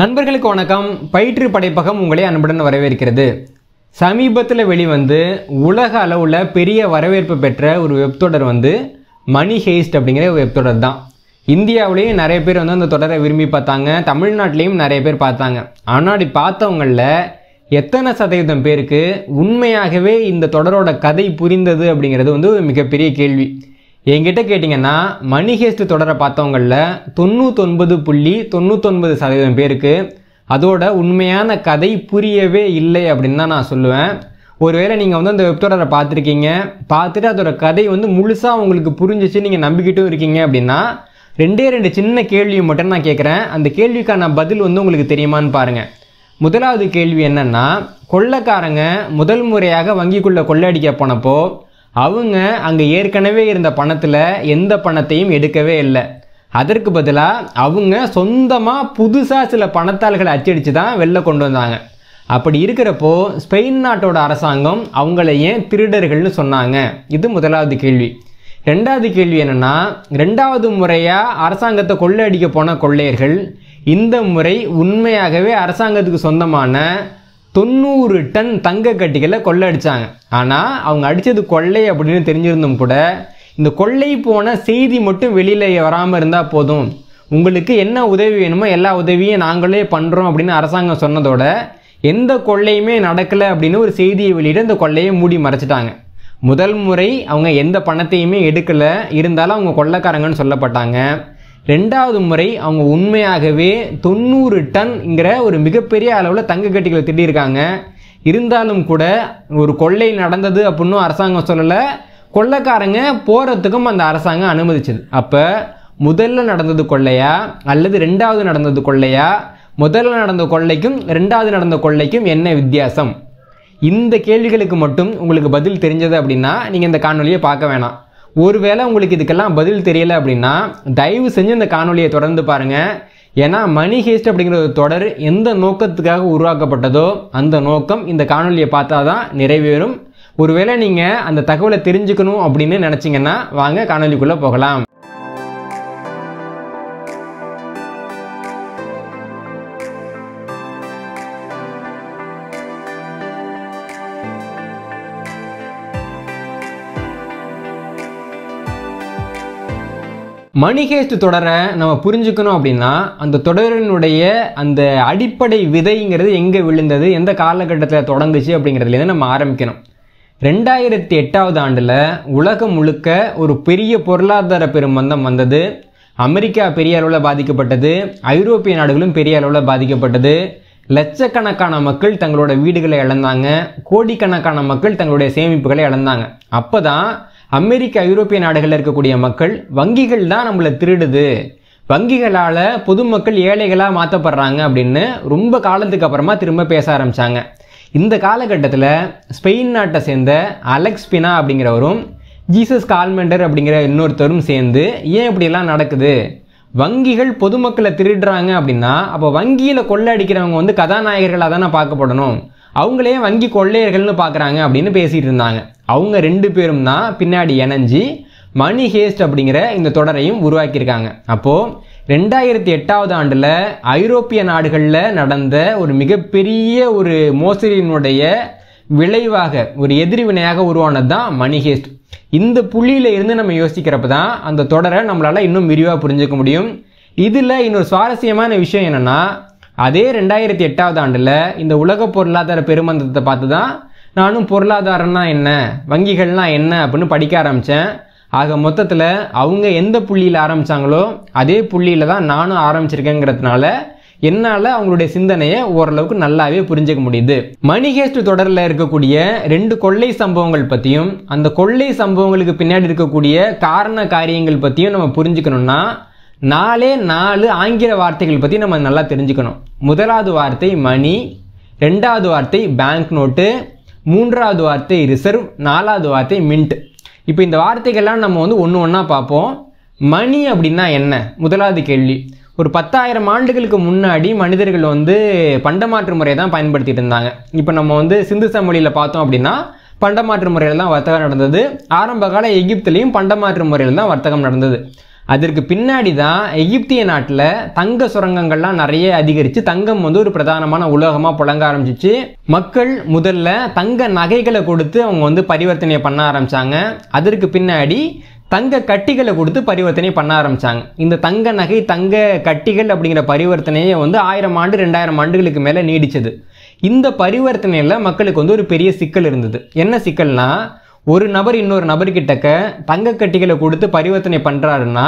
நண்பர்களுக்கு வணக்கம் பயிற்று படைப்பகம் உங்களை அன்புடன் வரவேற்கிறது சமீபத்தில் வெளிவந்து உலக அளவில் பெரிய வரவேற்பு பெற்ற ஒரு வெப்தொடர் வந்து மணி ஹேஸ்ட் அப்படிங்கிற ஒரு வெப்தொடர் தான் இந்தியாவிலேயும் நிறைய பேர் வந்து அந்த தொடரை விரும்பி பார்த்தாங்க தமிழ்நாட்டிலையும் நிறைய பேர் பார்த்தாங்க ஆனால் அப்படி பார்த்தவங்களில் எத்தனை சதவீதம் பேருக்கு உண்மையாகவே இந்த தொடரோட கதை புரிந்தது அப்படிங்கிறது வந்து ஒரு மிகப்பெரிய கேள்வி என்கிட்ட கேட்டிங்கன்னா மணி ஹேஸ்ட் தொடரை பார்த்தவங்களில் தொண்ணூத்தொன்பது புள்ளி தொண்ணூத்தொன்பது சதவீதம் பேருக்கு அதோட உண்மையான கதை புரியவே இல்லை அப்படின்னு தான் நான் சொல்லுவேன் ஒருவேளை நீங்கள் வந்து அந்த வெப் தொடரை பார்த்துருக்கீங்க பார்த்துட்டு அதோட கதை வந்து முழுசாக உங்களுக்கு புரிஞ்சிச்சு நீங்கள் நம்பிக்கிட்டும் இருக்கீங்க அப்படின்னா ரெண்டே ரெண்டு சின்ன கேள்வியை மட்டும் நான் கேட்குறேன் அந்த கேள்விக்கான பதில் வந்து உங்களுக்கு தெரியுமான்னு பாருங்கள் முதலாவது கேள்வி என்னென்னா கொள்ளக்காரங்க முதல் முறையாக வங்கிக்குள்ளே கொள்ளடிக்க போனப்போ அவங்க அங்கே ஏற்கனவே இருந்த பணத்தில் எந்த பணத்தையும் எடுக்கவே இல்லை அதற்கு பதிலாக அவங்க சொந்தமாக புதுசாக சில பணத்தாள்களை அச்சடித்து தான் வெளில கொண்டு வந்தாங்க அப்படி இருக்கிறப்போ ஸ்பெயின் நாட்டோட அரசாங்கம் அவங்கள ஏன் திருடர்கள்னு சொன்னாங்க இது முதலாவது கேள்வி ரெண்டாவது கேள்வி என்னென்னா ரெண்டாவது முறையாக அரசாங்கத்தை கொள்ளை அடிக்க போன கொள்ளையர்கள் இந்த முறை உண்மையாகவே அரசாங்கத்துக்கு சொந்தமான தொண்ணூறு டன் தங்க கட்டிகளை கொள்ளடிச்சாங்க ஆனால் அவங்க அடித்தது கொள்ளை அப்படின்னு தெரிஞ்சிருந்தும் கூட இந்த கொள்ளை போன செய்தி மட்டும் வெளியில் வராமல் இருந்தால் போதும் உங்களுக்கு என்ன உதவி வேணுமோ எல்லா உதவியும் நாங்களே பண்ணுறோம் அப்படின்னு அரசாங்கம் சொன்னதோட எந்த கொள்ளையுமே நடக்கலை அப்படின்னு ஒரு செய்தியை வெளியிட இந்த கொள்ளையை மூடி மறைச்சிட்டாங்க முதல் முறை அவங்க எந்த பணத்தையுமே எடுக்கலை இருந்தாலும் அவங்க கொள்ளைக்காரங்கன்னு சொல்லப்பட்டாங்க ரெண்டாவது முறை அவங்க உண்மையாகவே தொண்ணூறு டன்ங்கிற ஒரு மிகப்பெரிய அளவில் தங்க கட்டிகளை திட்டியிருக்காங்க இருந்தாலும் கூட ஒரு கொள்ளை நடந்தது அப்படின்னு அரசாங்கம் சொல்லலை கொள்ளைக்காரங்க போகிறதுக்கும் அந்த அரசாங்கம் அனுமதிச்சது அப்போ முதல்ல நடந்தது கொள்ளையா அல்லது ரெண்டாவது நடந்தது கொள்ளையா முதல்ல நடந்த கொள்ளைக்கும் ரெண்டாவது நடந்த கொள்ளைக்கும் என்ன வித்தியாசம் இந்த கேள்விகளுக்கு மட்டும் உங்களுக்கு பதில் தெரிஞ்சது அப்படின்னா நீங்கள் இந்த காணொலியை பார்க்க வேணாம் ஒருவேளை உங்களுக்கு இதுக்கெல்லாம் பதில் தெரியலை அப்படின்னா தயவு செஞ்சு இந்த காணொலியை தொடர்ந்து பாருங்கள் ஏன்னா மணி ஹேஸ்ட் அப்படிங்கிற ஒரு தொடர் எந்த நோக்கத்துக்காக உருவாக்கப்பட்டதோ அந்த நோக்கம் இந்த காணொலியை பார்த்தா தான் நிறைவேறும் ஒருவேளை நீங்கள் அந்த தகவலை தெரிஞ்சுக்கணும் அப்படின்னு நினச்சிங்கன்னா வாங்க காணொலிக்குள்ளே போகலாம் மணிகேஸ்ட் தொடரை நம்ம புரிஞ்சுக்கணும் அப்படின்னா அந்த தொடரினுடைய அந்த அடிப்படை விதைங்கிறது எங்கே விழுந்தது எந்த காலகட்டத்தில் தொடங்குச்சு அப்படிங்கிறதுலேருந்து நம்ம ஆரம்பிக்கணும் ரெண்டாயிரத்தி எட்டாவது ஆண்டில் உலகம் முழுக்க ஒரு பெரிய பொருளாதார பெருமந்தம் வந்தது அமெரிக்கா பெரிய அளவில் பாதிக்கப்பட்டது ஐரோப்பிய நாடுகளும் பெரிய அளவில் பாதிக்கப்பட்டது லட்சக்கணக்கான மக்கள் தங்களோட வீடுகளை இழந்தாங்க கோடிக்கணக்கான மக்கள் தங்களுடைய சேமிப்புகளை இழந்தாங்க அப்போ தான் அமெரிக்க ஐரோப்பிய நாடுகளில் இருக்கக்கூடிய மக்கள் வங்கிகள் தான் நம்மளை திருடுது வங்கிகளால் பொதுமக்கள் ஏழைகளாக மாற்றப்படுறாங்க அப்படின்னு ரொம்ப காலத்துக்கு அப்புறமா திரும்ப பேச ஆரம்பித்தாங்க இந்த காலகட்டத்தில் ஸ்பெயின் நாட்டை சேர்ந்த அலெக்ஸ் பினா அப்படிங்கிறவரும் ஜீசஸ் கால்மெண்டர் அப்படிங்கிற இன்னொருத்தரும் சேர்ந்து ஏன் இப்படியெல்லாம் நடக்குது வங்கிகள் பொதுமக்களை திருடுறாங்க அப்படின்னா அப்போ வங்கியில் கொள்ளை அடிக்கிறவங்க வந்து கதாநாயகர்களாக தானே பார்க்கப்படணும் அவங்களே வங்கி கொள்ளையர்கள்னு பார்க்குறாங்க அப்படின்னு பேசிகிட்டு இருந்தாங்க அவங்க ரெண்டு பேரும் தான் பின்னாடி இணைஞ்சி மணி ஹேஸ்ட் அப்படிங்கிற இந்த தொடரையும் உருவாக்கியிருக்காங்க அப்போது ரெண்டாயிரத்தி எட்டாவது ஆண்டில் ஐரோப்பிய நாடுகளில் நடந்த ஒரு மிகப்பெரிய ஒரு மோசடியினுடைய விளைவாக ஒரு எதிர்வினையாக உருவானது தான் மணி ஹேஸ்ட் இந்த புள்ளியில் இருந்து நம்ம யோசிக்கிறப்ப தான் அந்த தொடரை நம்மளால் இன்னும் விரிவாக புரிஞ்சுக்க முடியும் இதில் இன்னொரு சுவாரஸ்யமான விஷயம் என்னென்னா அதே ரெண்டாயிரத்தி எட்டாவது ஆண்டில் இந்த உலக பொருளாதார பெருமந்தத்தை பார்த்து தான் நானும் பொருளாதாரம்னா என்ன வங்கிகள்னா என்ன அப்படின்னு படிக்க ஆரம்பித்தேன் ஆக மொத்தத்தில் அவங்க எந்த புள்ளியில் ஆரம்பித்தாங்களோ அதே புள்ளியில் தான் நானும் ஆரம்பிச்சிருக்கேங்கிறதுனால என்னால் அவங்களுடைய சிந்தனையை ஓரளவுக்கு நல்லாவே புரிஞ்சுக்க முடியுது மணிகேஸ்ட் தொடரில் இருக்கக்கூடிய ரெண்டு கொள்ளை சம்பவங்கள் பற்றியும் அந்த கொள்ளை சம்பவங்களுக்கு பின்னாடி இருக்கக்கூடிய காரண காரியங்கள் பற்றியும் நம்ம புரிஞ்சுக்கணும்னா நாலே நாலு ஆங்கில வார்த்தைகள் பற்றி நம்ம நல்லா தெரிஞ்சுக்கணும் முதலாவது வார்த்தை மணி ரெண்டாவது வார்த்தை பேங்க் நோட்டு மூன்றாவது வார்த்தை ரிசர்வ் நாலாவது வார்த்தை மின்ட் இப்போ இந்த வார்த்தைகள்லாம் நம்ம வந்து ஒன்று ஒன்றா பார்ப்போம் மணி அப்படின்னா என்ன முதலாவது கேள்வி ஒரு பத்தாயிரம் ஆண்டுகளுக்கு முன்னாடி மனிதர்கள் வந்து பண்டமாற்று முறையை தான் பயன்படுத்திட்டு இருந்தாங்க இப்போ நம்ம வந்து சிந்து சமொழியில் பார்த்தோம் அப்படின்னா பண்டமாற்று முறையில் தான் வர்த்தகம் நடந்தது ஆரம்ப கால எகிப்துலேயும் பண்டமாற்று முறையில் தான் வர்த்தகம் நடந்தது அதற்கு பின்னாடி தான் எகிப்திய நாட்டில் தங்க சுரங்கங்கள்லாம் நிறைய அதிகரித்து தங்கம் வந்து ஒரு பிரதானமான உலோகமாக புழங்க ஆரம்பிச்சிச்சு மக்கள் முதல்ல தங்க நகைகளை கொடுத்து அவங்க வந்து பரிவர்த்தனை பண்ண ஆரம்பித்தாங்க அதற்கு பின்னாடி தங்க கட்டிகளை கொடுத்து பரிவர்த்தனை பண்ண ஆரம்பித்தாங்க இந்த தங்க நகை தங்க கட்டிகள் அப்படிங்கிற பரிவர்த்தனையை வந்து ஆயிரம் ஆண்டு ரெண்டாயிரம் ஆண்டுகளுக்கு மேலே நீடிச்சது இந்த பரிவர்த்தனையில் மக்களுக்கு வந்து ஒரு பெரிய சிக்கல் இருந்தது என்ன சிக்கல்னால் ஒரு நபர் இன்னொரு நபர்கிட்டக்க தங்கக்கட்டிகளை கொடுத்து பரிவர்த்தனை பண்ணுறாருன்னா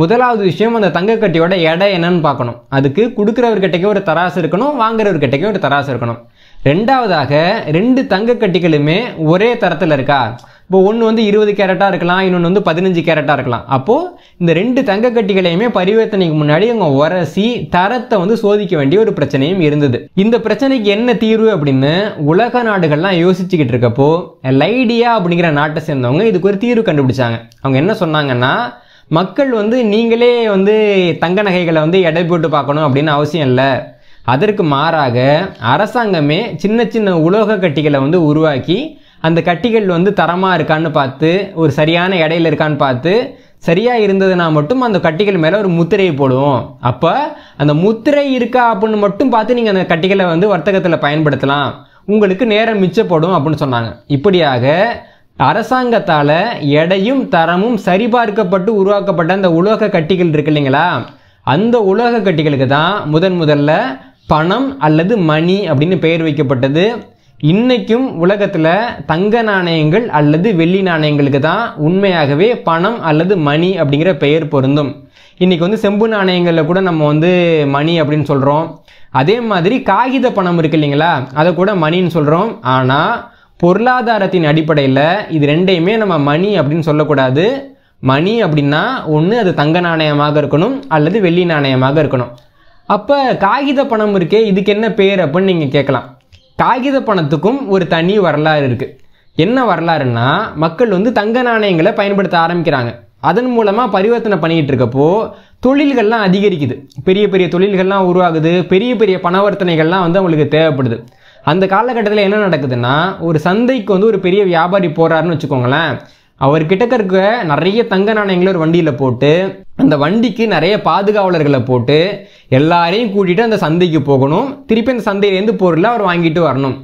முதலாவது விஷயம் அந்த தங்கக்கட்டியோட எடை என்னன்னு பார்க்கணும் அதுக்கு கொடுக்குறவர்கிட்டக்கே ஒரு தராசு இருக்கணும் வாங்குறவர்கிட்டக்கே ஒரு தராசு இருக்கணும் ரெண்டாவதாக ரெண்டு தங்கக்கட்டிகளுமே ஒரே தரத்தில் இருக்கா இப்போ ஒன்று வந்து இருபது கேரட்டாக இருக்கலாம் இன்னொன்று வந்து பதினஞ்சு கேரட்டாக இருக்கலாம் அப்போது இந்த ரெண்டு தங்க கட்டிகளையுமே பரிவர்த்தனைக்கு முன்னாடி அவங்க உரசி தரத்தை வந்து சோதிக்க வேண்டிய ஒரு பிரச்சனையும் இருந்தது இந்த பிரச்சனைக்கு என்ன தீர்வு அப்படின்னு உலக நாடுகள்லாம் யோசிச்சுக்கிட்டு இருக்கப்போ லைடியா அப்படிங்கிற நாட்டை சேர்ந்தவங்க இதுக்கு ஒரு தீர்வு கண்டுபிடிச்சாங்க அவங்க என்ன சொன்னாங்கன்னா மக்கள் வந்து நீங்களே வந்து தங்க நகைகளை வந்து எடை போட்டு பார்க்கணும் அப்படின்னு அவசியம் இல்லை அதற்கு மாறாக அரசாங்கமே சின்ன சின்ன உலோக கட்டிகளை வந்து உருவாக்கி அந்த கட்டிகள் வந்து தரமாக இருக்கான்னு பார்த்து ஒரு சரியான இடையில இருக்கான்னு பார்த்து சரியாக இருந்ததுன்னா மட்டும் அந்த கட்டிகள் மேலே ஒரு முத்திரையை போடுவோம் அப்போ அந்த முத்திரை இருக்கா அப்படின்னு மட்டும் பார்த்து நீங்கள் அந்த கட்டிகளை வந்து வர்த்தகத்தில் பயன்படுத்தலாம் உங்களுக்கு நேரம் மிச்சப்படும் அப்படின்னு சொன்னாங்க இப்படியாக அரசாங்கத்தால் எடையும் தரமும் சரிபார்க்கப்பட்டு உருவாக்கப்பட்ட அந்த உலோக கட்டிகள் இருக்கு இல்லைங்களா அந்த உலோக கட்டிகளுக்கு தான் முதன் முதல்ல பணம் அல்லது மணி அப்படின்னு பெயர் வைக்கப்பட்டது இன்றைக்கும் உலகத்தில் தங்க நாணயங்கள் அல்லது வெள்ளி நாணயங்களுக்கு தான் உண்மையாகவே பணம் அல்லது மணி அப்படிங்கிற பெயர் பொருந்தும் இன்றைக்கி வந்து செம்பு நாணயங்களில் கூட நம்ம வந்து மணி அப்படின்னு சொல்கிறோம் அதே மாதிரி காகித பணம் இருக்கு இல்லைங்களா அதை கூட மணின்னு சொல்கிறோம் ஆனால் பொருளாதாரத்தின் அடிப்படையில் இது ரெண்டையுமே நம்ம மணி அப்படின்னு சொல்லக்கூடாது மணி அப்படின்னா ஒன்று அது தங்க நாணயமாக இருக்கணும் அல்லது வெள்ளி நாணயமாக இருக்கணும் அப்போ காகித பணம் இருக்கே இதுக்கு என்ன பேர் அப்படின்னு நீங்கள் கேட்கலாம் காகித பணத்துக்கும் ஒரு தனி வரலாறு இருக்குது என்ன வரலாறுன்னா மக்கள் வந்து தங்க நாணயங்களை பயன்படுத்த ஆரம்பிக்கிறாங்க அதன் மூலமாக பரிவர்த்தனை பண்ணிக்கிட்டு இருக்கப்போ தொழில்கள்லாம் அதிகரிக்குது பெரிய பெரிய தொழில்கள்லாம் உருவாகுது பெரிய பெரிய பணவர்த்தனைகள்லாம் வந்து அவங்களுக்கு தேவைப்படுது அந்த காலகட்டத்தில் என்ன நடக்குதுன்னா ஒரு சந்தைக்கு வந்து ஒரு பெரிய வியாபாரி போகிறாருன்னு வச்சுக்கோங்களேன் கிட்ட இருக்க நிறைய தங்க நாணயங்களை ஒரு வண்டியில் போட்டு அந்த வண்டிக்கு நிறைய பாதுகாவலர்களை போட்டு எல்லாரையும் கூட்டிட்டு அந்த சந்தைக்கு போகணும் திருப்பி அந்த சந்தையிலேருந்து பொருளை அவர் வாங்கிட்டு வரணும்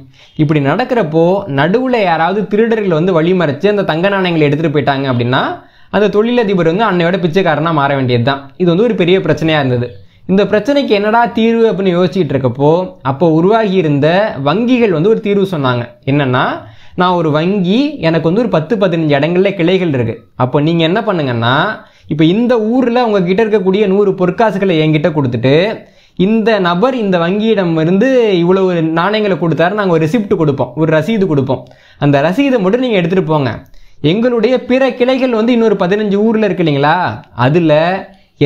இப்படி நடக்கிறப்போ நடுவில் யாராவது திருடர்கள் வந்து வழிமறைச்சு அந்த தங்க நாணயங்களை எடுத்துகிட்டு போயிட்டாங்க அப்படின்னா அந்த தொழிலதிபர் வந்து அன்னையோட பிச்சைக்காரனாக மாற வேண்டியது தான் இது வந்து ஒரு பெரிய பிரச்சனையாக இருந்தது இந்த பிரச்சனைக்கு என்னடா தீர்வு அப்படின்னு யோசிச்சுட்டு இருக்கப்போ அப்போ உருவாகி இருந்த வங்கிகள் வந்து ஒரு தீர்வு சொன்னாங்க என்னன்னா நான் ஒரு வங்கி எனக்கு வந்து ஒரு பத்து பதினஞ்சு இடங்களில் கிளைகள் இருக்குது அப்போ நீங்கள் என்ன பண்ணுங்கன்னா இப்போ இந்த ஊரில் உங்ககிட்ட இருக்கக்கூடிய நூறு பொற்காசுகளை என்கிட்ட கொடுத்துட்டு இந்த நபர் இந்த வங்கியிடம் இருந்து இவ்வளவு நாணயங்களை கொடுத்தாரு நாங்கள் ஒரு ரெசிப்ட் கொடுப்போம் ஒரு ரசீது கொடுப்போம் அந்த ரசீதை மட்டும் நீங்கள் எடுத்துகிட்டு போங்க எங்களுடைய பிற கிளைகள் வந்து இன்னொரு பதினஞ்சு ஊரில் இருக்கு இல்லைங்களா அதில்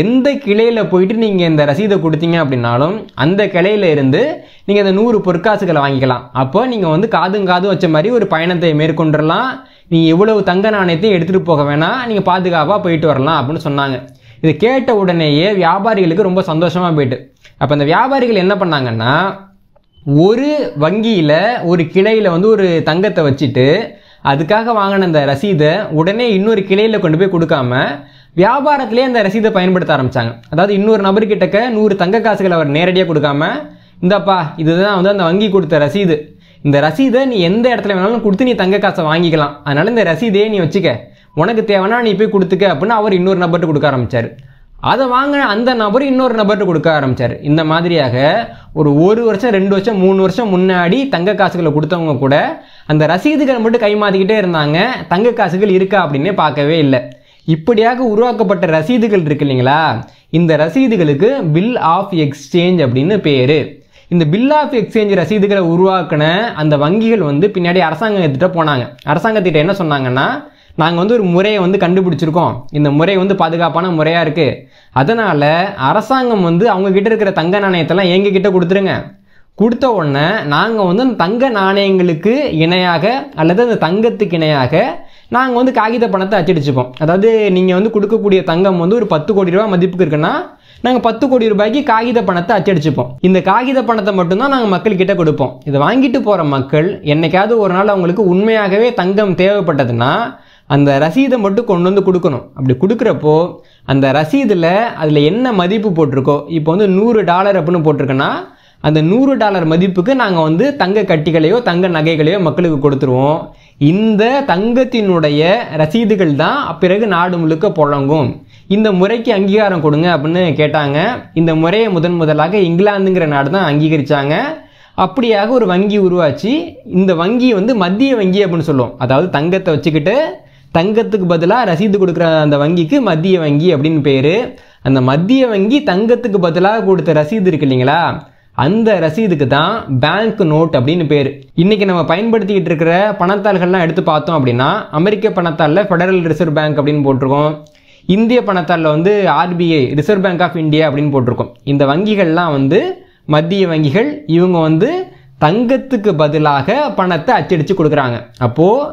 எந்த கிளையில் போயிட்டு நீங்கள் இந்த ரசீதை கொடுத்தீங்க அப்படின்னாலும் அந்த கிளையில இருந்து நீங்கள் இந்த நூறு பொற்காசுகளை வாங்கிக்கலாம் அப்போ நீங்கள் வந்து காதும் காதும் வச்ச மாதிரி ஒரு பயணத்தை மேற்கொண்டுடலாம் நீங்கள் இவ்வளவு தங்க நாணயத்தையும் எடுத்துகிட்டு போக வேணாம் நீங்கள் பாதுகாப்பாக போயிட்டு வரலாம் அப்படின்னு சொன்னாங்க இது கேட்ட உடனேயே வியாபாரிகளுக்கு ரொம்ப சந்தோஷமாக போயிட்டு அப்போ இந்த வியாபாரிகள் என்ன பண்ணாங்கன்னா ஒரு வங்கியில் ஒரு கிளையில் வந்து ஒரு தங்கத்தை வச்சுட்டு அதுக்காக வாங்கின அந்த ரசீதை உடனே இன்னொரு கிளையில் கொண்டு போய் கொடுக்காம வியாபாரத்திலே அந்த ரசீதை பயன்படுத்த ஆரம்பித்தாங்க அதாவது இன்னொரு நபர்கிட்டக்க நூறு தங்க காசுகள் அவர் நேரடியாக கொடுக்காம இந்தப்பா இதுதான் வந்து அந்த வங்கி கொடுத்த ரசீது இந்த ரசீதை நீ எந்த இடத்துல வேணாலும் கொடுத்து நீ தங்க காசை வாங்கிக்கலாம் அதனால் இந்த ரசீதையே நீ வச்சுக்க உனக்கு தேவைன்னா நீ போய் கொடுத்துக்க அப்படின்னு அவர் இன்னொரு நபர்கிட்ட கொடுக்க ஆரம்பித்தார் அதை வாங்கின அந்த நபர் இன்னொரு நபர்கிட்ட கொடுக்க ஆரம்பித்தார் இந்த மாதிரியாக ஒரு ஒரு வருஷம் ரெண்டு வருஷம் மூணு வருஷம் முன்னாடி தங்க காசுகளை கொடுத்தவங்க கூட அந்த ரசீதுகளை மட்டும் கைமாத்திக்கிட்டே இருந்தாங்க தங்க காசுகள் இருக்கா அப்படின்னே பார்க்கவே இல்லை இப்படியாக உருவாக்கப்பட்ட ரசீதுகள் இருக்கு இல்லைங்களா இந்த ரசீதுகளுக்கு பில் ஆஃப் எக்ஸ்சேஞ்ச் அப்படின்னு பேர் இந்த பில் ஆஃப் எக்ஸ்சேஞ்ச் ரசீதுகளை உருவாக்கின அந்த வங்கிகள் வந்து பின்னாடி அரசாங்கத்திட்ட போனாங்க அரசாங்கத்திட்ட என்ன சொன்னாங்கன்னா நாங்கள் வந்து ஒரு முறையை வந்து கண்டுபிடிச்சிருக்கோம் இந்த முறை வந்து பாதுகாப்பான முறையாக இருக்குது அதனால் அரசாங்கம் வந்து அவங்கக்கிட்ட இருக்கிற தங்க நாணயத்தெல்லாம் எங்ககிட்ட கொடுத்துருங்க கொடுத்த உடனே நாங்கள் வந்து அந்த தங்க நாணயங்களுக்கு இணையாக அல்லது அந்த தங்கத்துக்கு இணையாக நாங்கள் வந்து காகித பணத்தை அச்சடிச்சுப்போம் அதாவது நீங்கள் வந்து கொடுக்கக்கூடிய தங்கம் வந்து ஒரு பத்து கோடி ரூபா மதிப்புக்கு இருக்குன்னா நாங்கள் பத்து கோடி ரூபாய்க்கு காகித பணத்தை அச்சடிச்சுப்போம் இந்த காகித பணத்தை மட்டும்தான் நாங்கள் மக்கள்கிட்ட கொடுப்போம் இதை வாங்கிட்டு போகிற மக்கள் என்னைக்காவது ஒரு நாள் அவங்களுக்கு உண்மையாகவே தங்கம் தேவைப்பட்டதுன்னா அந்த ரசீதை மட்டும் கொண்டு வந்து கொடுக்கணும் அப்படி கொடுக்குறப்போ அந்த ரசீதில் அதில் என்ன மதிப்பு போட்டிருக்கோ இப்போ வந்து நூறு டாலர் அப்படின்னு போட்டிருக்குன்னா அந்த நூறு டாலர் மதிப்புக்கு நாங்கள் வந்து தங்க கட்டிகளையோ தங்க நகைகளையோ மக்களுக்கு கொடுத்துருவோம் இந்த தங்கத்தினுடைய ரசீதுகள் தான் பிறகு நாடு முழுக்க புழங்கும் இந்த முறைக்கு அங்கீகாரம் கொடுங்க அப்படின்னு கேட்டாங்க இந்த முறையை முதன் முதலாக இங்கிலாந்துங்கிற நாடு தான் அங்கீகரித்தாங்க அப்படியாக ஒரு வங்கி உருவாச்சு இந்த வங்கி வந்து மத்திய வங்கி அப்படின்னு சொல்லுவோம் அதாவது தங்கத்தை வச்சுக்கிட்டு தங்கத்துக்கு பதிலாக ரசீது கொடுக்குற அந்த வங்கிக்கு மத்திய வங்கி அப்படின்னு பேர் அந்த மத்திய வங்கி தங்கத்துக்கு பதிலாக கொடுத்த ரசீது இருக்கு இல்லைங்களா அந்த ரசீதுக்கு தான் பேங்க் நோட் அப்படின்னு பேர் இன்னைக்கு நம்ம பயன்படுத்திக்கிட்டு இருக்கிற பணத்தாள்கள்லாம் எடுத்து பார்த்தோம் அப்படின்னா அமெரிக்க பணத்தாளில் ஃபெடரல் ரிசர்வ் பேங்க் அப்படின்னு போட்டிருக்கோம் இந்திய பணத்தாளில் வந்து RBI reserve bank of India அப்படின்னு போட்டிருக்கோம் இந்த வங்கிகள்லாம் வந்து மத்திய வங்கிகள் இவங்க வந்து தங்கத்துக்கு பதிலாக பணத்தை அச்சடித்து கொடுக்குறாங்க அப்போது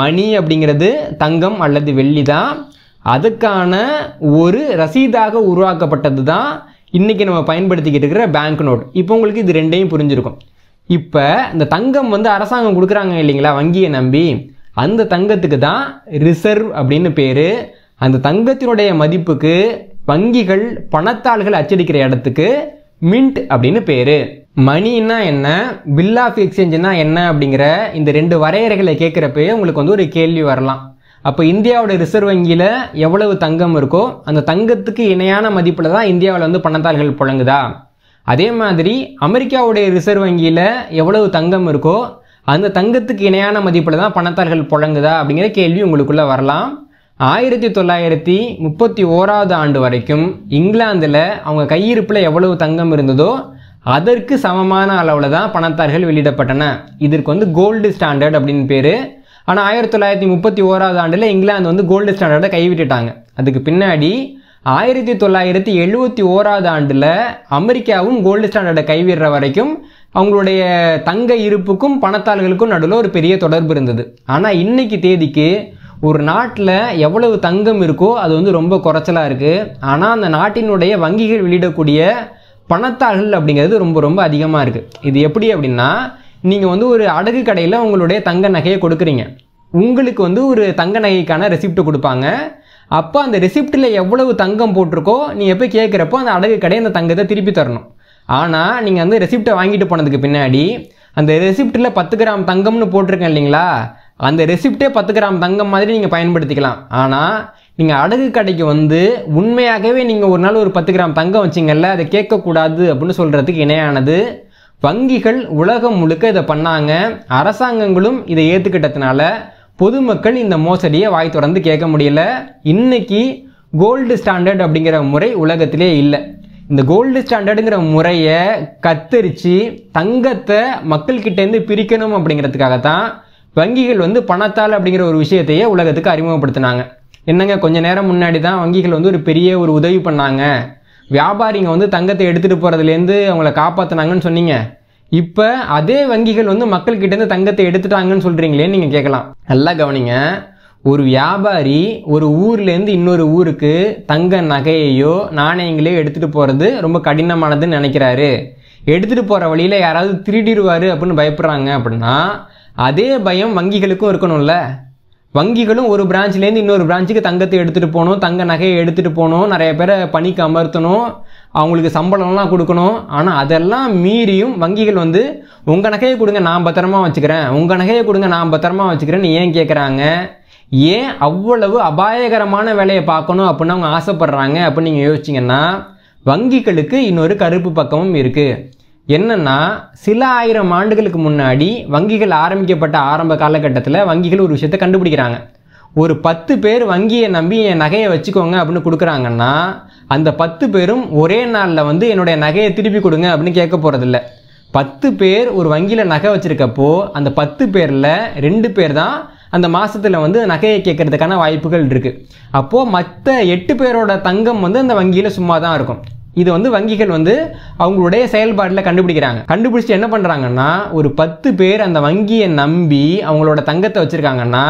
மணி அப்படிங்கிறது தங்கம் அல்லது வெள்ளி தான் அதுக்கான ஒரு ரசீதாக உருவாக்கப்பட்டது தான் இன்றைக்கி நம்ம பயன்படுத்திக்கிட்டு இருக்கிற பேங்க் நோட் இப்போ உங்களுக்கு இது ரெண்டையும் புரிஞ்சிருக்கும் இப்போ இந்த தங்கம் வந்து அரசாங்கம் கொடுக்குறாங்க இல்லைங்களா வங்கியை நம்பி அந்த தங்கத்துக்கு தான் ரிசர்வ் அப்படின்னு பேர் அந்த தங்கத்தினுடைய மதிப்புக்கு வங்கிகள் பணத்தாள்கள் அச்சடிக்கிற இடத்துக்கு மின்ட் அப்படின்னு பேர் மணின்னா என்ன பில் ஆஃப் எக்ஸ்சேஞ்சுனா என்ன அப்படிங்கிற இந்த ரெண்டு வரையறைகளை கேட்குறப்பயே உங்களுக்கு வந்து ஒரு கேள்வி வரலாம் அப்போ இந்தியாவோட ரிசர்வ் வங்கியில் எவ்வளவு தங்கம் இருக்கோ அந்த தங்கத்துக்கு இணையான மதிப்பில் தான் இந்தியாவில் வந்து பணத்தாள்கள் புழங்குதா அதே மாதிரி அமெரிக்காவுடைய ரிசர்வ் வங்கியில் எவ்வளவு தங்கம் இருக்கோ அந்த தங்கத்துக்கு இணையான மதிப்பில் தான் பணத்தாள்கள் புழங்குதா அப்படிங்கிற கேள்வி உங்களுக்குள்ளே வரலாம் ஆயிரத்தி தொள்ளாயிரத்தி முப்பத்தி ஓராவது ஆண்டு வரைக்கும் இங்கிலாந்தில் அவங்க கையிருப்பில் எவ்வளவு தங்கம் இருந்ததோ அதற்கு சமமான அளவில் தான் பணத்தாள்கள் வெளியிடப்பட்டன இதற்கு வந்து கோல்டு ஸ்டாண்டர்ட் அப்படின்னு பேர் ஆனால் ஆயிரத்தி தொள்ளாயிரத்தி முப்பத்தி ஓராவது ஆண்டில் இங்கிலாந்து வந்து கோல்டு ஸ்டாண்டர்டை கைவிட்டுட்டாங்க அதுக்கு பின்னாடி ஆயிரத்தி தொள்ளாயிரத்தி எழுபத்தி ஓராவது ஆண்டில் அமெரிக்காவும் கோல்டு ஸ்டாண்டர்டை கைவிடுற வரைக்கும் அவங்களுடைய தங்க இருப்புக்கும் பணத்தாள்களுக்கும் நடுவில் ஒரு பெரிய தொடர்பு இருந்தது ஆனால் இன்னைக்கு தேதிக்கு ஒரு நாட்டில் எவ்வளவு தங்கம் இருக்கோ அது வந்து ரொம்ப குறைச்சலாக இருக்குது ஆனால் அந்த நாட்டினுடைய வங்கிகள் வெளியிடக்கூடிய பணத்தாள்கள் அப்படிங்கிறது ரொம்ப ரொம்ப அதிகமாக இருக்குது இது எப்படி அப்படின்னா நீங்கள் வந்து ஒரு அடகு கடையில் உங்களுடைய தங்க நகையை கொடுக்குறீங்க உங்களுக்கு வந்து ஒரு தங்க நகைக்கான ரெசிப்ட் கொடுப்பாங்க அப்போ அந்த ரெசிப்டில் எவ்வளவு தங்கம் போட்டிருக்கோ நீங்கள் போய் கேட்குறப்போ அந்த அடகு கடை அந்த தங்கத்தை திருப்பி தரணும் ஆனால் நீங்கள் வந்து ரெசிப்டை வாங்கிட்டு போனதுக்கு பின்னாடி அந்த ரெசிப்டில் பத்து கிராம் தங்கம்னு போட்டிருக்கேன் இல்லைங்களா அந்த ரெசிப்டே பத்து கிராம் தங்கம் மாதிரி நீங்கள் பயன்படுத்திக்கலாம் ஆனால் நீங்கள் அடகு கடைக்கு வந்து உண்மையாகவே நீங்கள் ஒரு நாள் ஒரு பத்து கிராம் தங்கம் வச்சிங்கல்ல அதை கேட்கக்கூடாது அப்படின்னு சொல்கிறதுக்கு இணையானது வங்கிகள் உலகம் முழுக்க இதை பண்ணாங்க அரசாங்கங்களும் இதை ஏற்றுக்கிட்டதுனால பொதுமக்கள் இந்த மோசடியை வாய் தொடர்ந்து கேட்க முடியல இன்னைக்கு கோல்டு ஸ்டாண்டர்ட் அப்படிங்கிற முறை உலகத்திலே இல்லை இந்த கோல்டு ஸ்டாண்டர்டுங்கிற முறையை கத்தரித்து தங்கத்தை மக்கள்கிட்டேருந்து பிரிக்கணும் அப்படிங்கிறதுக்காக தான் வங்கிகள் வந்து பணத்தால் அப்படிங்கிற ஒரு விஷயத்தையே உலகத்துக்கு அறிமுகப்படுத்தினாங்க என்னங்க கொஞ்ச நேரம் முன்னாடி தான் வங்கிகள் வந்து ஒரு பெரிய ஒரு உதவி பண்ணாங்க வியாபாரிங்க வந்து தங்கத்தை எடுத்துகிட்டு போகிறதுலேருந்து அவங்கள காப்பாற்றினாங்கன்னு சொன்னீங்க இப்போ அதே வங்கிகள் வந்து மக்கள்கிட்டேருந்து தங்கத்தை எடுத்துட்டாங்கன்னு சொல்கிறீங்களேன்னு நீங்கள் கேட்கலாம் நல்லா கவனிங்க ஒரு வியாபாரி ஒரு ஊர்லேருந்து இன்னொரு ஊருக்கு தங்க நகையையோ நாணயங்களையோ எடுத்துகிட்டு போகிறது ரொம்ப கடினமானதுன்னு நினைக்கிறாரு எடுத்துகிட்டு போகிற வழியில் யாராவது திருடிடுவார் அப்படின்னு பயப்படுறாங்க அப்படின்னா அதே பயம் வங்கிகளுக்கும் இருக்கணும்ல வங்கிகளும் ஒரு பிரான்ச்லேருந்து இன்னொரு பிரான்ச்சுக்கு தங்கத்தை எடுத்துகிட்டு போகணும் தங்க நகையை எடுத்துகிட்டு போகணும் நிறைய பேரை பணிக்கு அமர்த்தணும் அவங்களுக்கு சம்பளம்லாம் கொடுக்கணும் ஆனால் அதெல்லாம் மீறியும் வங்கிகள் வந்து உங்கள் நகையை கொடுங்க நான் பத்திரமா வச்சுக்கிறேன் உங்கள் நகையை கொடுங்க நான் பத்திரமா வச்சுக்கிறேன்னு ஏன் கேட்குறாங்க ஏன் அவ்வளவு அபாயகரமான வேலையை பார்க்கணும் அப்படின்னு அவங்க ஆசைப்படுறாங்க அப்படின்னு நீங்கள் யோசிச்சிங்கன்னா வங்கிகளுக்கு இன்னொரு கருப்பு பக்கமும் இருக்குது என்னன்னா சில ஆயிரம் ஆண்டுகளுக்கு முன்னாடி வங்கிகள் ஆரம்பிக்கப்பட்ட ஆரம்ப காலகட்டத்தில் வங்கிகள் ஒரு விஷயத்தை கண்டுபிடிக்கிறாங்க ஒரு பத்து பேர் வங்கியை நம்பி என் நகையை வச்சுக்கோங்க அப்படின்னு கொடுக்குறாங்கன்னா அந்த பத்து பேரும் ஒரே நாளில் வந்து என்னுடைய நகையை திருப்பி கொடுங்க அப்படின்னு கேட்க போகிறதில்ல பத்து பேர் ஒரு வங்கியில் நகை வச்சுருக்கப்போ அந்த பத்து பேரில் ரெண்டு பேர் தான் அந்த மாதத்தில் வந்து நகையை கேட்கறதுக்கான வாய்ப்புகள் இருக்குது அப்போது மற்ற எட்டு பேரோட தங்கம் வந்து அந்த வங்கியில் சும்மா தான் இருக்கும் இது வந்து வங்கிகள் வந்து அவங்களுடைய செயல்பாட்டில் கண்டுபிடிக்கிறாங்க கண்டுபிடிச்சு என்ன பண்ணுறாங்கன்னா ஒரு பத்து பேர் அந்த வங்கியை நம்பி அவங்களோட தங்கத்தை வச்சுருக்காங்கன்னா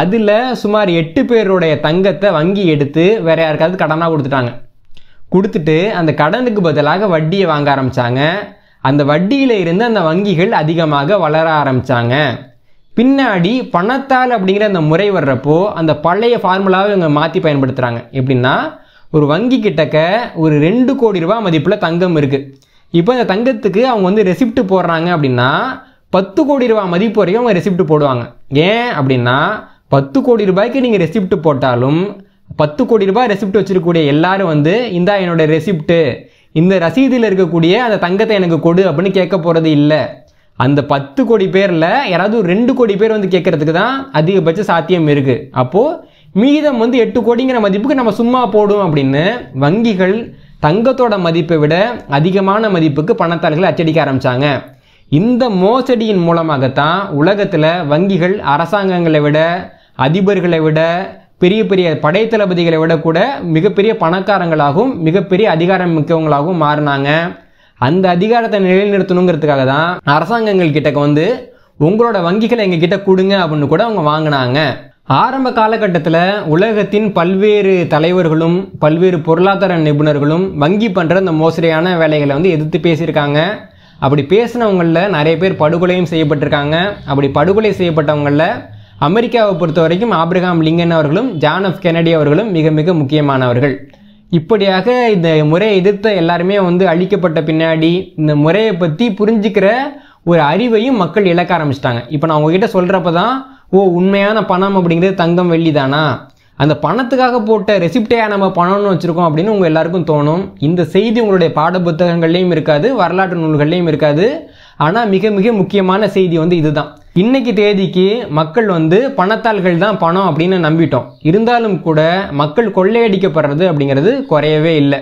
அதில் சுமார் எட்டு பேருடைய தங்கத்தை வங்கி எடுத்து வேற யாருக்காவது கடனாக கொடுத்துட்டாங்க கொடுத்துட்டு அந்த கடனுக்கு பதிலாக வட்டியை வாங்க ஆரம்பித்தாங்க அந்த வட்டியில் இருந்து அந்த வங்கிகள் அதிகமாக வளர ஆரம்பித்தாங்க பின்னாடி பணத்தால் அப்படிங்கிற அந்த முறை வர்றப்போ அந்த பழைய ஃபார்முலாவை இவங்க மாற்றி பயன்படுத்துகிறாங்க எப்படின்னா ஒரு வங்கி கிட்டக்க ஒரு ரெண்டு கோடி ரூபாய் மதிப்பில் தங்கம் இருக்குது இப்போ இந்த தங்கத்துக்கு அவங்க வந்து ரெசிப்ட் போடுறாங்க அப்படின்னா பத்து கோடி ரூபாய் மதிப்பு வரைக்கும் அவங்க ரெசிப்ட் போடுவாங்க ஏன் அப்படின்னா பத்து கோடி ரூபாய்க்கு நீங்கள் ரெசிப்ட் போட்டாலும் பத்து கோடி ரூபாய் ரெசிப்ட் வச்சுருக்கக்கூடிய எல்லாரும் வந்து இந்தா என்னோட ரெசிப்ட்டு இந்த ரசீதில் இருக்கக்கூடிய அந்த தங்கத்தை எனக்கு கொடு அப்படின்னு கேட்க போகிறது இல்லை அந்த பத்து கோடி பேரில் யாராவது ஒரு ரெண்டு கோடி பேர் வந்து கேட்கறதுக்கு தான் அதிகபட்ச சாத்தியம் இருக்குது அப்போது மீதம் வந்து எட்டு கோடிங்கிற மதிப்புக்கு நம்ம சும்மா போடும் அப்படின்னு வங்கிகள் தங்கத்தோட மதிப்பை விட அதிகமான மதிப்புக்கு பணத்தாளர்களை அச்சடிக்க ஆரம்பித்தாங்க இந்த மோசடியின் மூலமாகத்தான் உலகத்தில் வங்கிகள் அரசாங்கங்களை விட அதிபர்களை விட பெரிய பெரிய படைத்தளபதிகளை விட கூட மிகப்பெரிய பணக்காரங்களாகவும் மிகப்பெரிய அதிகாரம் மிக்கவங்களாகவும் மாறினாங்க அந்த அதிகாரத்தை நிலைநிறுத்தணுங்கிறதுக்காக தான் அரசாங்கங்கள் கிட்டக்க வந்து உங்களோட வங்கிகளை எங்ககிட்ட கொடுங்க அப்படின்னு கூட அவங்க வாங்கினாங்க ஆரம்ப காலகட்டத்தில் உலகத்தின் பல்வேறு தலைவர்களும் பல்வேறு பொருளாதார நிபுணர்களும் வங்கி பண்ணுற இந்த மோசடியான வேலைகளை வந்து எதிர்த்து பேசியிருக்காங்க அப்படி பேசினவங்களில் நிறைய பேர் படுகொலையும் செய்யப்பட்டிருக்காங்க அப்படி படுகொலை செய்யப்பட்டவங்களில் அமெரிக்காவை பொறுத்த வரைக்கும் ஆப்ரஹாம் லிங்கன் அவர்களும் ஜான் எஃப் கெனடி அவர்களும் மிக மிக முக்கியமானவர்கள் இப்படியாக இந்த முறையை எதிர்த்த எல்லாருமே வந்து அழிக்கப்பட்ட பின்னாடி இந்த முறையை பற்றி புரிஞ்சுக்கிற ஒரு அறிவையும் மக்கள் இழக்க ஆரம்பிச்சிட்டாங்க இப்போ நான் உங்ககிட்ட சொல்கிறப்ப தான் ஓ உண்மையான பணம் அப்படிங்கிறது தங்கம் வெள்ளி தானா அந்த பணத்துக்காக போட்ட ரெசிப்டையாக நம்ம பணம்னு வச்சுருக்கோம் அப்படின்னு உங்கள் எல்லாருக்கும் தோணும் இந்த செய்தி உங்களுடைய பாட புத்தகங்கள்லேயும் இருக்காது வரலாற்று நூல்கள்லேயும் இருக்காது ஆனால் மிக மிக முக்கியமான செய்தி வந்து இதுதான் இன்னைக்கு தேதிக்கு மக்கள் வந்து பணத்தாள்கள் தான் பணம் அப்படின்னு நம்பிட்டோம் இருந்தாலும் கூட மக்கள் கொள்ளையடிக்கப்படுறது அப்படிங்கிறது குறையவே இல்லை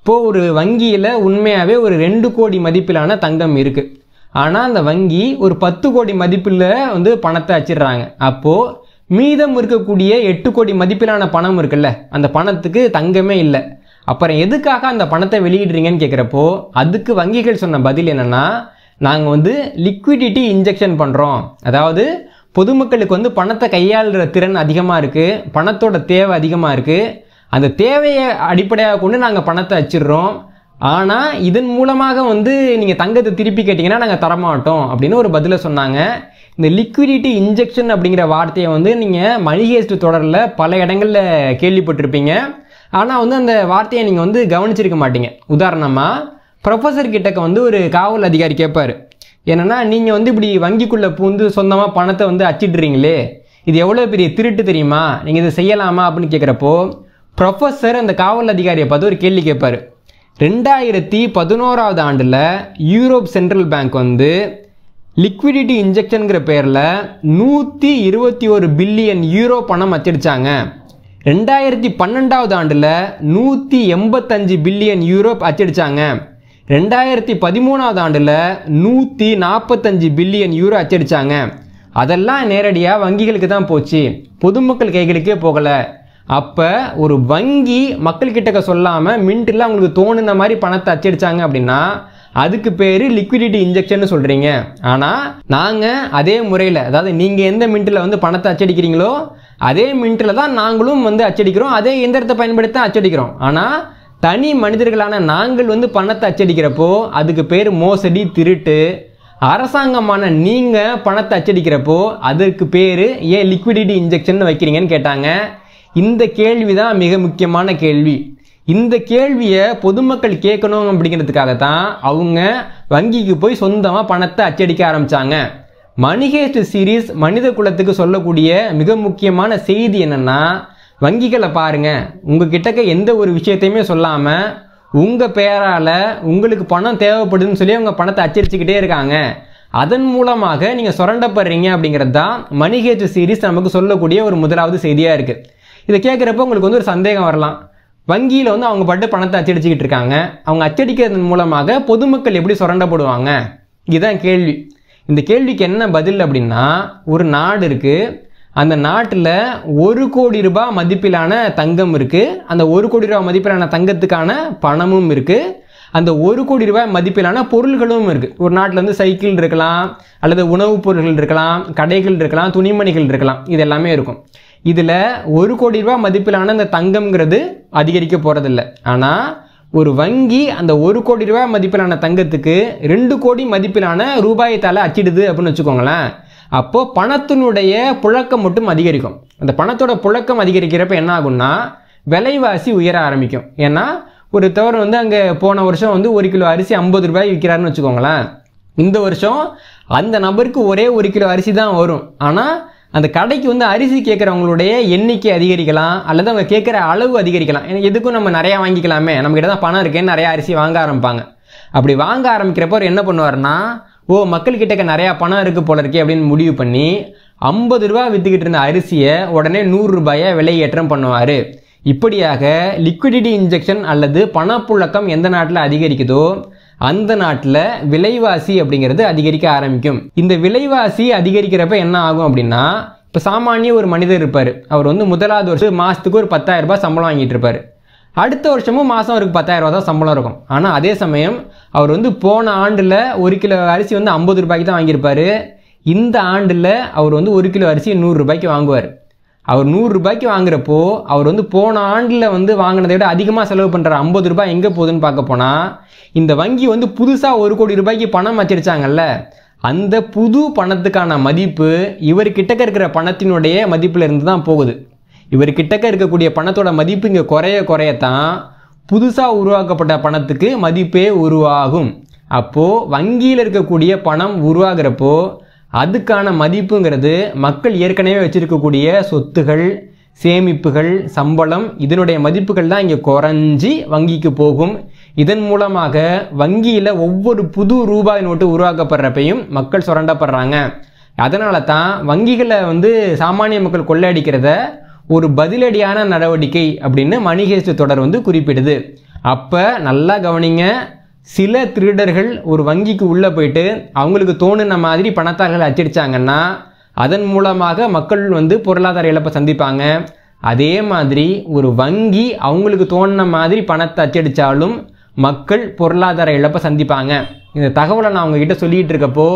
இப்போது ஒரு வங்கியில் உண்மையாகவே ஒரு ரெண்டு கோடி மதிப்பிலான தங்கம் இருக்குது ஆனால் அந்த வங்கி ஒரு பத்து கோடி மதிப்பில் வந்து பணத்தை அச்சிடுறாங்க அப்போது மீதம் இருக்கக்கூடிய எட்டு கோடி மதிப்பிலான பணம் இருக்குல்ல அந்த பணத்துக்கு தங்கமே இல்லை அப்புறம் எதுக்காக அந்த பணத்தை வெளியிடுறீங்கன்னு கேட்குறப்போ அதுக்கு வங்கிகள் சொன்ன பதில் என்னென்னா நாங்கள் வந்து லிக்விடிட்டி இன்ஜெக்ஷன் பண்ணுறோம் அதாவது பொதுமக்களுக்கு வந்து பணத்தை கையாளுற திறன் அதிகமாக இருக்குது பணத்தோட தேவை அதிகமாக இருக்குது அந்த தேவையை அடிப்படையாக கொண்டு நாங்கள் பணத்தை வச்சிடுறோம் ஆனால் இதன் மூலமாக வந்து நீங்கள் தங்கத்தை திருப்பி கேட்டிங்கன்னா நாங்கள் தரமாட்டோம் அப்படின்னு ஒரு பதிலை சொன்னாங்க இந்த லிக்விடிட்டி இன்ஜெக்ஷன் அப்படிங்கிற வார்த்தையை வந்து நீங்கள் மணிகேஸ்ட் தொடரில் பல இடங்களில் கேள்விப்பட்டிருப்பீங்க ஆனால் வந்து அந்த வார்த்தையை நீங்கள் வந்து கவனிச்சிருக்க மாட்டீங்க உதாரணமாக ப்ரொஃபஸர் கிட்டக்க வந்து ஒரு காவல் அதிகாரி கேட்பார் என்னென்னா நீங்கள் வந்து இப்படி வங்கிக்குள்ளே பூந்து சொந்தமாக பணத்தை வந்து அச்சிடுறீங்களே இது எவ்வளோ பெரிய திருட்டு தெரியுமா நீங்கள் இதை செய்யலாமா அப்படின்னு கேட்குறப்போ ப்ரொஃபஸர் அந்த காவல் அதிகாரியை பார்த்து ஒரு கேள்வி கேட்பார் ரெண்டாயிரத்தி பதினோராவது ஆண்டில் யூரோப் சென்ட்ரல் பேங்க் வந்து லிக்விடிட்டி இன்ஜெக்ஷனுங்கிற பேரில் நூற்றி இருபத்தி ஒரு பில்லியன் யூரோ பணம் அச்சடித்தாங்க ரெண்டாயிரத்தி பன்னெண்டாவது ஆண்டில் நூற்றி எண்பத்தஞ்சு பில்லியன் யூரோ அச்சடித்தாங்க ரெண்டாயிரத்தி பதிமூணாவது ஆண்டில் நூற்றி நாற்பத்தஞ்சு பில்லியன் யூரோ அச்சடித்தாங்க அதெல்லாம் நேரடியாக வங்கிகளுக்கு தான் போச்சு பொதுமக்கள் கைகளுக்கே போகலை அப்போ ஒரு வங்கி மக்கள்கிட்ட சொல்லாமல் மின்ட்டில் அவங்களுக்கு தோணுன மாதிரி பணத்தை அச்சடிச்சாங்க அப்படின்னா அதுக்கு பேர் லிக்விடிட்டி இன்ஜெக்ஷன் சொல்கிறீங்க ஆனால் நாங்கள் அதே முறையில் அதாவது நீங்கள் எந்த மின்ட்டில் வந்து பணத்தை அச்சடிக்கிறீங்களோ அதே மின்ட்டில் தான் நாங்களும் வந்து அச்சடிக்கிறோம் அதே இயந்திரத்தை பயன்படுத்தி தான் அச்சடிக்கிறோம் ஆனால் தனி மனிதர்களான நாங்கள் வந்து பணத்தை அச்சடிக்கிறப்போ அதுக்கு பேர் மோசடி திருட்டு அரசாங்கமான நீங்கள் பணத்தை அச்சடிக்கிறப்போ அதற்கு பேர் ஏன் லிக்விடிட்டி இன்ஜெக்ஷன் வைக்கிறீங்கன்னு கேட்டாங்க இந்த கேள்வி தான் மிக முக்கியமான கேள்வி இந்த கேள்வியை பொதுமக்கள் கேட்கணும் அப்படிங்கிறதுக்காக தான் அவங்க வங்கிக்கு போய் சொந்தமாக பணத்தை அச்சடிக்க ஆரம்பித்தாங்க மணிகேஸ்ட் சீரீஸ் மனித குலத்துக்கு சொல்லக்கூடிய மிக முக்கியமான செய்தி என்னென்னா வங்கிகளை பாருங்கள் உங்கள் கிட்டக்க எந்த ஒரு விஷயத்தையுமே சொல்லாமல் உங்கள் பேரால் உங்களுக்கு பணம் தேவைப்படுதுன்னு சொல்லி அவங்க பணத்தை அச்சடிச்சுக்கிட்டே இருக்காங்க அதன் மூலமாக நீங்கள் சுரண்டப்படுறீங்க அப்படிங்கிறது தான் மணிகேஸ்ட் சீரீஸ் நமக்கு சொல்லக்கூடிய ஒரு முதலாவது செய்தியாக இருக்குது இதை கேட்குறப்ப உங்களுக்கு வந்து ஒரு சந்தேகம் வரலாம் வங்கியில் வந்து அவங்க பட்டு பணத்தை அச்சடிச்சுக்கிட்டு இருக்காங்க அவங்க அச்சடிக்கிறதன் மூலமாக பொதுமக்கள் எப்படி சுரண்டப்படுவாங்க இதுதான் கேள்வி இந்த கேள்விக்கு என்ன பதில் அப்படின்னா ஒரு நாடு இருக்குது அந்த நாட்டில் ஒரு கோடி ரூபாய் மதிப்பிலான தங்கம் இருக்குது அந்த ஒரு கோடி ரூபாய் மதிப்பிலான தங்கத்துக்கான பணமும் இருக்குது அந்த ஒரு கோடி ரூபாய் மதிப்பிலான பொருள்களும் இருக்குது ஒரு நாட்டில் வந்து சைக்கிள் இருக்கலாம் அல்லது உணவுப் பொருட்கள் இருக்கலாம் கடைகள் இருக்கலாம் துணிமணிகள் இருக்கலாம் இது எல்லாமே இருக்கும் இதில் ஒரு கோடி ரூபாய் மதிப்பிலான அந்த தங்கம்ங்கிறது அதிகரிக்க போகிறதில்ல ஆனால் ஒரு வங்கி அந்த ஒரு கோடி ரூபாய் மதிப்பிலான தங்கத்துக்கு ரெண்டு கோடி மதிப்பிலான ரூபாயை தலை அச்சிடுது அப்படின்னு வச்சுக்கோங்களேன் அப்போது பணத்தினுடைய புழக்கம் மட்டும் அதிகரிக்கும் அந்த பணத்தோட புழக்கம் அதிகரிக்கிறப்ப என்ன ஆகும்னா விலைவாசி உயர ஆரம்பிக்கும் ஏன்னா ஒரு தவறு வந்து அங்கே போன வருஷம் வந்து ஒரு கிலோ அரிசி ஐம்பது ரூபாய் விற்கிறாருன்னு வச்சுக்கோங்களேன் இந்த வருஷம் அந்த நபருக்கு ஒரே ஒரு கிலோ அரிசி தான் வரும் ஆனால் அந்த கடைக்கு வந்து அரிசி கேட்குறவங்களுடைய எண்ணிக்கை அதிகரிக்கலாம் அல்லது அவங்க கேட்குற அளவு அதிகரிக்கலாம் ஏன்னா எதுக்கும் நம்ம நிறையா வாங்கிக்கலாமே நம்ம கிட்ட தான் பணம் இருக்கேன்னு நிறையா அரிசி வாங்க ஆரம்பிப்பாங்க அப்படி வாங்க ஆரம்பிக்கிறப்போ என்ன பண்ணுவார்னா ஓ மக்கள் கிட்டக்க நிறையா பணம் இருக்குது போல இருக்கே அப்படின்னு முடிவு பண்ணி ஐம்பது ரூபா விற்றுக்கிட்டு இருந்த அரிசியை உடனே நூறுரூபாயை ஏற்றம் பண்ணுவார் இப்படியாக லிக்விடிட்டி இன்ஜெக்ஷன் அல்லது பணப்புழக்கம் எந்த நாட்டில் அதிகரிக்குதோ அந்த நாட்டில் விலைவாசி அப்படிங்கிறது அதிகரிக்க ஆரம்பிக்கும் இந்த விலைவாசி அதிகரிக்கிறப்ப என்ன ஆகும் அப்படின்னா இப்போ சாமானிய ஒரு மனிதர் இருப்பார் அவர் வந்து முதலாவது வருஷம் மாதத்துக்கு ஒரு பத்தாயிரம் ரூபாய் சம்பளம் வாங்கிட்டு இருப்பார் அடுத்த வருஷமும் மாதம் அவருக்கு பத்தாயிரம் ரூபா தான் சம்பளம் இருக்கும் ஆனால் அதே சமயம் அவர் வந்து போன ஆண்டில் ஒரு கிலோ அரிசி வந்து ஐம்பது ரூபாய்க்கு தான் வாங்கியிருப்பார் இந்த ஆண்டில் அவர் வந்து ஒரு கிலோ அரிசி நூறுரூபாய்க்கு வாங்குவார் அவர் நூறுரூபாய்க்கு வாங்குறப்போ அவர் வந்து போன ஆண்டில் வந்து வாங்கினதை விட அதிகமாக செலவு பண்ணுற ஐம்பது ரூபாய் எங்கே போகுதுன்னு பார்க்க போனால் இந்த வங்கி வந்து புதுசாக ஒரு கோடி ரூபாய்க்கு பணம் வச்சிருச்சாங்கல்ல அந்த புது பணத்துக்கான மதிப்பு இவர் கிட்டக்க இருக்கிற பணத்தினுடைய மதிப்பில் இருந்து தான் போகுது இவர் கிட்டக்க இருக்கக்கூடிய பணத்தோட மதிப்பு இங்கே குறைய குறையத்தான் புதுசாக உருவாக்கப்பட்ட பணத்துக்கு மதிப்பே உருவாகும் அப்போது வங்கியில் இருக்கக்கூடிய பணம் உருவாகிறப்போ அதுக்கான மதிப்புங்கிறது மக்கள் ஏற்கனவே வச்சுருக்கக்கூடிய சொத்துகள் சேமிப்புகள் சம்பளம் இதனுடைய மதிப்புகள் தான் இங்கே குறைஞ்சி வங்கிக்கு போகும் இதன் மூலமாக வங்கியில் ஒவ்வொரு புது ரூபாய் நோட்டு உருவாக்கப்படுறப்பையும் மக்கள் சுரண்டப்படுறாங்க அதனால தான் வங்கிகளை வந்து சாமானிய மக்கள் கொள்ளையடிக்கிறத ஒரு பதிலடியான நடவடிக்கை அப்படின்னு மணிகேஸ்ட் தொடர் வந்து குறிப்பிடுது அப்போ நல்லா கவனிங்க சில திருடர்கள் ஒரு வங்கிக்கு உள்ளே போயிட்டு அவங்களுக்கு தோணுன மாதிரி பணத்தார்கள் அச்சடித்தாங்கன்னா அதன் மூலமாக மக்கள் வந்து பொருளாதார இழப்பை சந்திப்பாங்க அதே மாதிரி ஒரு வங்கி அவங்களுக்கு தோணின மாதிரி பணத்தை அச்சடித்தாலும் மக்கள் பொருளாதார இழப்பை சந்திப்பாங்க இந்த தகவலை நான் அவங்கக்கிட்ட சொல்லிகிட்டு இருக்கப்போ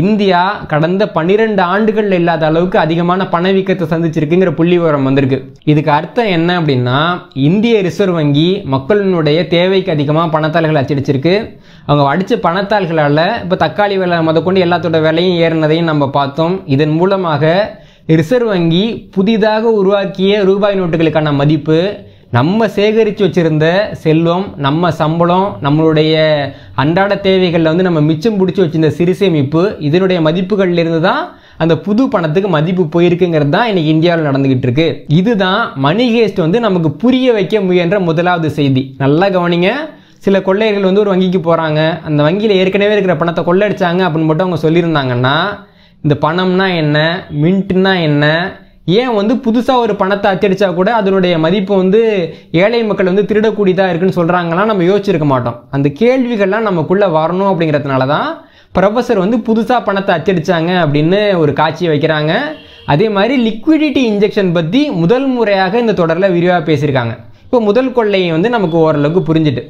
இந்தியா கடந்த பன்னிரெண்டு ஆண்டுகளில் இல்லாத அளவுக்கு அதிகமான பணவீக்கத்தை சந்திச்சிருக்குங்கிற புள்ளி விவரம் வந்திருக்கு இதுக்கு அர்த்தம் என்ன அப்படின்னா இந்திய ரிசர்வ் வங்கி மக்களினுடைய தேவைக்கு அதிகமாக பணத்தாள்கள் அச்சடிச்சிருக்கு அவங்க அடித்த பணத்தாள்களால் இப்போ தக்காளி விலை முதற்கொண்டு எல்லாத்தோட விலையும் ஏறினதையும் நம்ம பார்த்தோம் இதன் மூலமாக ரிசர்வ் வங்கி புதிதாக உருவாக்கிய ரூபாய் நோட்டுகளுக்கான மதிப்பு நம்ம சேகரித்து வச்சுருந்த செல்வம் நம்ம சம்பளம் நம்மளுடைய அன்றாட தேவைகளில் வந்து நம்ம மிச்சம் பிடிச்சி வச்சுருந்த சிறுசேமிப்பு இதனுடைய மதிப்புகள்லேருந்து தான் அந்த புது பணத்துக்கு மதிப்பு போயிருக்குங்கிறது தான் இன்றைக்கி இந்தியாவில் நடந்துக்கிட்டு இருக்கு இதுதான் மணி ஹேஸ்ட் வந்து நமக்கு புரிய வைக்க முயன்ற முதலாவது செய்தி நல்லா கவனிங்க சில கொள்ளையர்கள் வந்து ஒரு வங்கிக்கு போகிறாங்க அந்த வங்கியில் ஏற்கனவே இருக்கிற பணத்தை கொள்ளடிச்சாங்க அப்படின்னு மட்டும் அவங்க சொல்லியிருந்தாங்கன்னா இந்த பணம்னா என்ன மின்ட்டுன்னா என்ன ஏன் வந்து புதுசாக ஒரு பணத்தை அச்சடித்தா கூட அதனுடைய மதிப்பு வந்து ஏழை மக்கள் வந்து திருடக்கூடியதாக இருக்குன்னு சொல்கிறாங்கலாம் நம்ம யோசிச்சிருக்க மாட்டோம் அந்த கேள்விகள்லாம் நமக்குள்ளே வரணும் அப்படிங்கிறதுனால தான் ப்ரொஃபஸர் வந்து புதுசாக பணத்தை அச்சடித்தாங்க அப்படின்னு ஒரு காட்சியை வைக்கிறாங்க அதே மாதிரி லிக்விடிட்டி இன்ஜெக்ஷன் பற்றி முதல் முறையாக இந்த தொடரில் விரிவாக பேசியிருக்காங்க இப்போ முதல் கொள்ளையை வந்து நமக்கு ஓரளவுக்கு புரிஞ்சுட்டு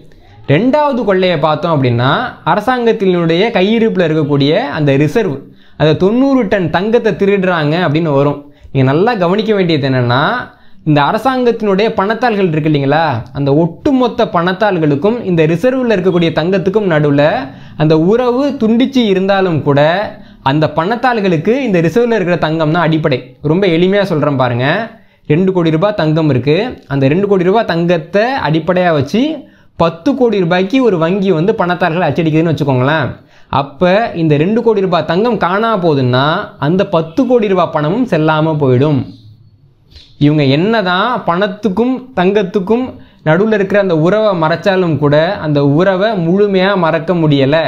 ரெண்டாவது கொள்ளையை பார்த்தோம் அப்படின்னா அரசாங்கத்தினுடைய கையிருப்பில் இருக்கக்கூடிய அந்த ரிசர்வ் அந்த தொண்ணூறு டன் தங்கத்தை திருடுறாங்க அப்படின்னு வரும் நீங்கள் நல்லா கவனிக்க வேண்டியது என்னென்னா இந்த அரசாங்கத்தினுடைய பணத்தாள்கள் இருக்கு இல்லைங்களா அந்த ஒட்டுமொத்த பணத்தாள்களுக்கும் இந்த ரிசர்வில் இருக்கக்கூடிய தங்கத்துக்கும் நடுவில் அந்த உறவு துண்டிச்சு இருந்தாலும் கூட அந்த பணத்தாள்களுக்கு இந்த ரிசர்வில் இருக்கிற தங்கம் தான் அடிப்படை ரொம்ப எளிமையாக சொல்கிறேன் பாருங்கள் ரெண்டு கோடி ரூபாய் தங்கம் இருக்குது அந்த ரெண்டு கோடி ரூபாய் தங்கத்தை அடிப்படையாக வச்சு பத்து கோடி ரூபாய்க்கு ஒரு வங்கி வந்து பணத்தாள்களை அச்சடிக்குதுன்னு வச்சுக்கோங்களேன் அப்போ இந்த ரெண்டு கோடி ரூபாய் தங்கம் காணா போகுதுன்னா அந்த பத்து கோடி ரூபாய் பணமும் செல்லாமல் போயிடும் இவங்க என்ன தான் பணத்துக்கும் தங்கத்துக்கும் நடுவில் இருக்கிற அந்த உறவை மறைச்சாலும் கூட அந்த உறவை முழுமையாக மறக்க முடியலை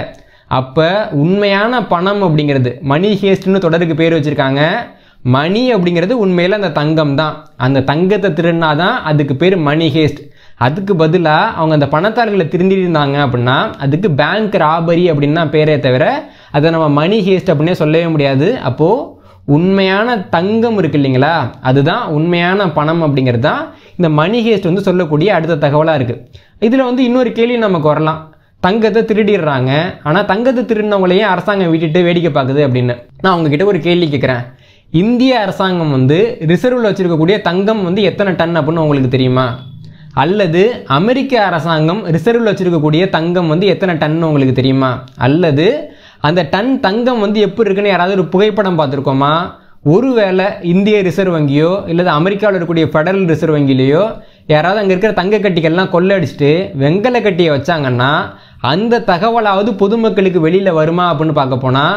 அப்போ உண்மையான பணம் அப்படிங்கிறது மணி ஹேஸ்ட்னு தொடருக்கு பேர் வச்சுருக்காங்க மணி அப்படிங்கிறது உண்மையில் அந்த தங்கம் தான் அந்த தங்கத்தை திருடினா தான் அதுக்கு பேர் மணி ஹேஸ்ட் அதுக்கு பதிலாக அவங்க அந்த பணத்தாளர்களை திருந்திருந்தாங்க அப்படின்னா அதுக்கு பேங்க் ராபரி அப்படின்னு தான் பேரே தவிர அதை நம்ம மணி ஹேஸ்ட் அப்படின்னே சொல்லவே முடியாது அப்போது உண்மையான தங்கம் இருக்கு இல்லைங்களா அதுதான் உண்மையான பணம் அப்படிங்கிறது தான் இந்த மணி ஹேஸ்ட் வந்து சொல்லக்கூடிய அடுத்த தகவலாக இருக்குது இதில் வந்து இன்னொரு கேள்வி நமக்கு வரலாம் தங்கத்தை திருடிடுறாங்க ஆனால் தங்கத்தை திருடினவங்களையும் அரசாங்கம் விட்டுட்டு வேடிக்கை பார்க்குது அப்படின்னு நான் உங்ககிட்ட ஒரு கேள்வி கேட்குறேன் இந்திய அரசாங்கம் வந்து ரிசர்வில் வச்சுருக்கக்கூடிய தங்கம் வந்து எத்தனை டன் அப்படின்னு உங்களுக்கு தெரியுமா அல்லது அமெரிக்க அரசாங்கம் ரிசர்வில் வச்சுருக்கக்கூடிய தங்கம் வந்து எத்தனை டன்னு உங்களுக்கு தெரியுமா அல்லது அந்த டன் தங்கம் வந்து எப்படி இருக்குன்னு யாராவது ஒரு புகைப்படம் பார்த்துருக்கோமா ஒருவேளை இந்திய ரிசர்வ் வங்கியோ இல்லை அமெரிக்காவில் இருக்கக்கூடிய ஃபெடரல் ரிசர்வ் வங்கிலேயோ யாராவது அங்கே இருக்கிற தங்க கட்டிகள்லாம் கொள்ளடிச்சிட்டு வெங்கல கட்டியை வச்சாங்கன்னா அந்த தகவலாவது பொதுமக்களுக்கு வெளியில் வருமா அப்படின்னு பார்க்க போனால்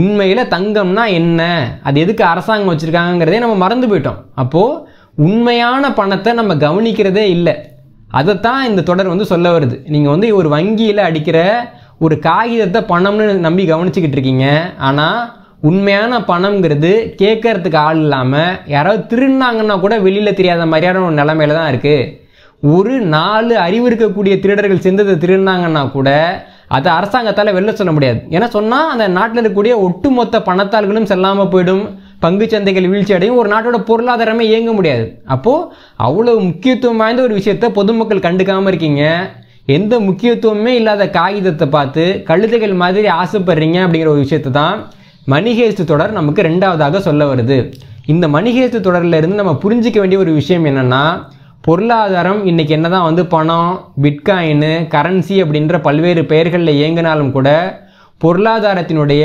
உண்மையில் தங்கம்னா என்ன அது எதுக்கு அரசாங்கம் வச்சுருக்காங்கிறதே நம்ம மறந்து போயிட்டோம் அப்போது உண்மையான பணத்தை நம்ம கவனிக்கிறதே இல்லை அதைத்தான் இந்த தொடர் வந்து சொல்ல வருது நீங்கள் வந்து ஒரு வங்கியில் அடிக்கிற ஒரு காகிதத்தை பணம்னு நம்பி கவனிச்சுக்கிட்டு இருக்கீங்க ஆனால் உண்மையான பணம்ங்கிறது கேட்கறதுக்கு ஆள் இல்லாமல் யாராவது திருடினாங்கன்னா கூட வெளியில் தெரியாத மாதிரியான ஒரு நிலமையில தான் இருக்குது ஒரு நாலு அறிவு இருக்கக்கூடிய திருடர்கள் சேர்ந்ததை திருடினாங்கன்னா கூட அதை அரசாங்கத்தால் வெளில சொல்ல முடியாது ஏன்னா சொன்னால் அந்த நாட்டில் இருக்கக்கூடிய ஒட்டுமொத்த பணத்தாள்களும் செல்லாமல் போயிடும் பங்கு சந்தைகள் வீழ்ச்சி அடையும் ஒரு நாட்டோட பொருளாதாரமே இயங்க முடியாது அப்போது அவ்வளோ முக்கியத்துவம் வாய்ந்த ஒரு விஷயத்த பொதுமக்கள் கண்டுக்காமல் இருக்கீங்க எந்த முக்கியத்துவமே இல்லாத காகிதத்தை பார்த்து கழுதைகள் மாதிரி ஆசைப்படுறீங்க அப்படிங்கிற ஒரு விஷயத்தை தான் மணிகேஸ்ட் தொடர் நமக்கு ரெண்டாவதாக சொல்ல வருது இந்த மணிகேஸ்ட் தொடரில் இருந்து நம்ம புரிஞ்சிக்க வேண்டிய ஒரு விஷயம் என்னென்னா பொருளாதாரம் இன்னைக்கு என்ன தான் வந்து பணம் பிட்காயின் கரன்சி அப்படின்ற பல்வேறு பெயர்களில் இயங்கினாலும் கூட பொருளாதாரத்தினுடைய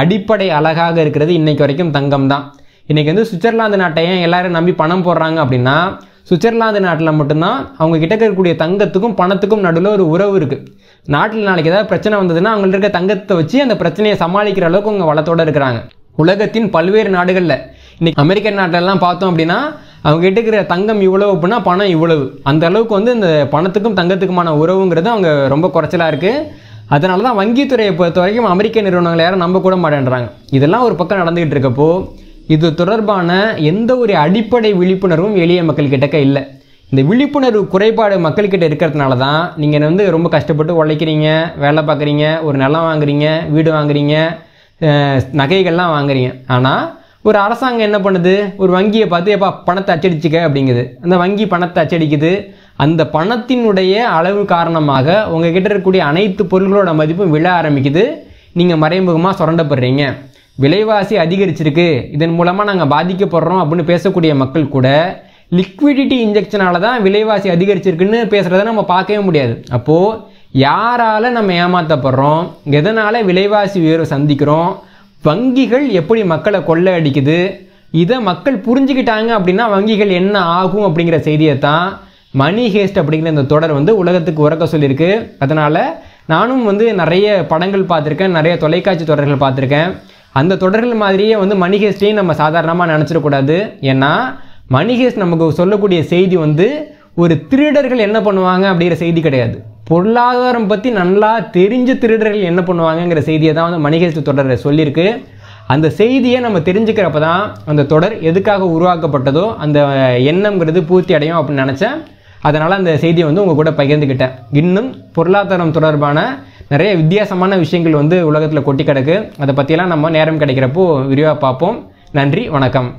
அடிப்படை அழகாக இருக்கிறது இன்றைக்கு வரைக்கும் தங்கம் தான் இன்றைக்கி வந்து சுவிட்சர்லாந்து நாட்டை ஏன் எல்லோரும் நம்பி பணம் போடுறாங்க அப்படின்னா சுவிட்சர்லாந்து நாட்டில் மட்டும்தான் அவங்க கிட்ட இருக்கக்கூடிய தங்கத்துக்கும் பணத்துக்கும் நடுவில் ஒரு உறவு இருக்குது நாட்டில் நாளைக்கு ஏதாவது பிரச்சனை வந்ததுன்னா அவங்கள்ட்ட இருக்க தங்கத்தை வச்சு அந்த பிரச்சனையை சமாளிக்கிற அளவுக்கு அவங்க வளத்தோடு இருக்கிறாங்க உலகத்தின் பல்வேறு நாடுகளில் இன்றைக்கி அமெரிக்க நாட்டிலலாம் பார்த்தோம் அப்படின்னா அவங்க கிட்ட இருக்கிற தங்கம் இவ்வளவு அப்படின்னா பணம் இவ்வளவு அந்த அளவுக்கு வந்து இந்த பணத்துக்கும் தங்கத்துக்குமான உறவுங்கிறது அவங்க ரொம்ப குறைச்சலாக இருக்குது அதனால தான் வங்கித்துறையை பொறுத்த வரைக்கும் அமெரிக்க நிறுவனங்களை யாரும் நம்ப கூட மாட்டேன்றாங்க இதெல்லாம் ஒரு பக்கம் நடந்துகிட்டு இருக்கப்போ இது தொடர்பான எந்த ஒரு அடிப்படை விழிப்புணர்வும் எளிய கிட்டக்க இல்லை இந்த விழிப்புணர்வு குறைபாடு மக்கள்கிட்ட இருக்கிறதுனால தான் நீங்கள் வந்து ரொம்ப கஷ்டப்பட்டு உழைக்கிறீங்க வேலை பார்க்குறீங்க ஒரு நிலம் வாங்குறீங்க வீடு வாங்குறீங்க நகைகள்லாம் வாங்குறீங்க ஆனால் ஒரு அரசாங்கம் என்ன பண்ணுது ஒரு வங்கியை பார்த்து எப்பா பணத்தை அச்சடிச்சுக்க அப்படிங்குது அந்த வங்கி பணத்தை அச்சடிக்குது அந்த பணத்தினுடைய அளவு காரணமாக உங்ககிட்ட இருக்கக்கூடிய அனைத்து பொருள்களோட மதிப்பும் விழ ஆரம்பிக்குது நீங்கள் மறைமுகமாக சுரண்டப்படுறீங்க விலைவாசி அதிகரிச்சிருக்கு இதன் மூலமாக நாங்கள் பாதிக்கப்படுறோம் அப்படின்னு பேசக்கூடிய மக்கள் கூட லிக்விடிட்டி இன்ஜெக்ஷனால தான் விலைவாசி அதிகரிச்சிருக்குன்னு பேசுகிறத நம்ம பார்க்கவே முடியாது அப்போது யாரால் நம்ம ஏமாற்றப்படுறோம் எதனால் விலைவாசி உயர்வு சந்திக்கிறோம் வங்கிகள் எப்படி மக்களை கொள்ளை அடிக்குது இதை மக்கள் புரிஞ்சுக்கிட்டாங்க அப்படின்னா வங்கிகள் என்ன ஆகும் அப்படிங்கிற செய்தியை தான் மணி ஹேஸ்ட் அப்படிங்கிற இந்த தொடர் வந்து உலகத்துக்கு உறக்க சொல்லியிருக்கு அதனால் நானும் வந்து நிறைய படங்கள் பார்த்துருக்கேன் நிறைய தொலைக்காட்சி தொடர்கள் பார்த்துருக்கேன் அந்த தொடர்கள் மாதிரியே வந்து மணி ஹேஸ்டையும் நம்ம சாதாரணமாக நினச்சிடக்கூடாது ஏன்னா மணி ஹேஸ்ட் நமக்கு சொல்லக்கூடிய செய்தி வந்து ஒரு திருடர்கள் என்ன பண்ணுவாங்க அப்படிங்கிற செய்தி கிடையாது பொருளாதாரம் பற்றி நல்லா தெரிஞ்ச திருடர்கள் என்ன பண்ணுவாங்கங்கிற செய்தியை தான் வந்து மணிகழ்ச்சி தொடரை சொல்லியிருக்கு அந்த செய்தியை நம்ம தெரிஞ்சுக்கிறப்ப தான் அந்த தொடர் எதுக்காக உருவாக்கப்பட்டதோ அந்த எண்ணம்ங்கிறது பூர்த்தி அடையும் அப்படின்னு நினச்சேன் அதனால் அந்த செய்தியை வந்து உங்கள் கூட பகிர்ந்துக்கிட்டேன் இன்னும் பொருளாதாரம் தொடர்பான நிறைய வித்தியாசமான விஷயங்கள் வந்து உலகத்தில் கொட்டி கிடக்கு அதை பற்றியெல்லாம் நம்ம நேரம் கிடைக்கிறப்போ விரிவாக பார்ப்போம் நன்றி வணக்கம்